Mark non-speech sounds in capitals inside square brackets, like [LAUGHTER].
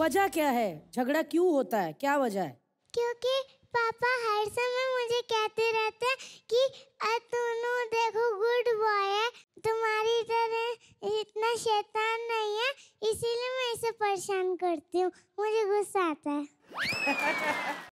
वजह क्या है झगड़ा क्यों होता है क्या वजह है क्योंकि पापा हर समय मुझे कहते रहते हैं कि अतुनु देखो गुड बॉय है तुम्हारी तरह इतना शैतान नहीं है इसीलिए मैं इसे परेशान करती हूँ मुझे गुस्सा आता है [LAUGHS]